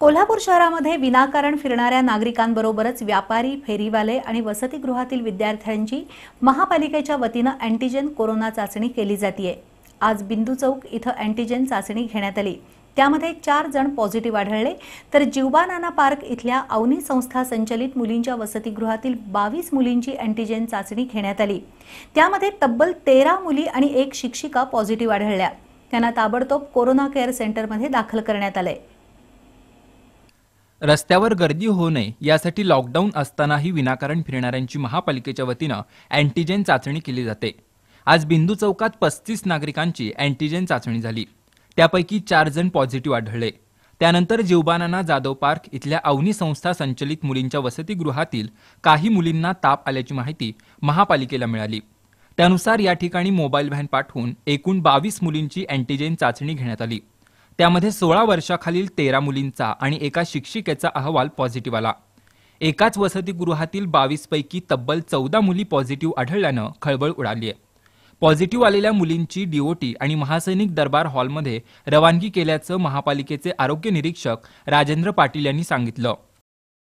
कोल्हापूर शहरामध्ये विनाकारण फिरणाऱ्या नागरिकांबरोबरच व्यापारी फेरीवाले आणि वसतिगृहातील विद्यार्थ्यांची महापालिकेच्या वतीनं अँटीजेन कोरोना चाचणी केली जाते आज बिंदू चौक इथं अँटीजेन चाचणी घेण्यात आली त्यामध्ये चार जण पॉझिटिव्ह आढळले तर जीवबानाना नाना पार्क इथल्या अवनी संस्था संचलित मुलींच्या वसतिगृहातील बावीस मुलींची अँटीजेन चाचणी घेण्यात आली त्यामध्ये तब्बल तेरा मुली आणि एक शिक्षिका पॉझिटिव्ह आढळल्या त्यांना ताबडतोब कोरोना केअर सेंटरमध्ये दाखल करण्यात आले रस्त्यावर गर्दी होऊ नये यासाठी लॉकडाऊन असतानाही विनाकारण फिरणाऱ्यांची महापालिकेच्या वतीनं अँटीजेन चाचणी केली जाते आज बिंदू चौकात पस्तीस नागरिकांची अँटीजेन चाचणी झाली त्यापैकी चार जण पॉझिटिव्ह आढळले त्यानंतर जीवबानाना जाधव पार्क इथल्या अवनी संस्था संचलित मुलींच्या वसतिगृहातील काही मुलींना ताप आल्याची माहिती महापालिकेला मिळाली त्यानुसार या ठिकाणी मोबाईल व्हॅन पाठवून एकूण बावीस मुलींची अँटीजेन चाचणी घेण्यात आली त्यामध्ये सोळा वर्षाखालील तेरा मुलींचा आणि एका शिक्षिकेचा अहवाल पॉझिटिव्ह आला एकाच वसतिगृहातील बावीसपैकी तब्बल चौदा मुली पॉझिटिव्ह आढळल्यानं खळबळ उडाली आहे पॉझिटिव्ह आलेल्या मुलींची डीओटी आणि महासैनिक दरबार हॉलमध्ये रवानगी केल्याचं महापालिकेचे आरोग्य निरीक्षक राजेंद्र पाटील यांनी सांगितलं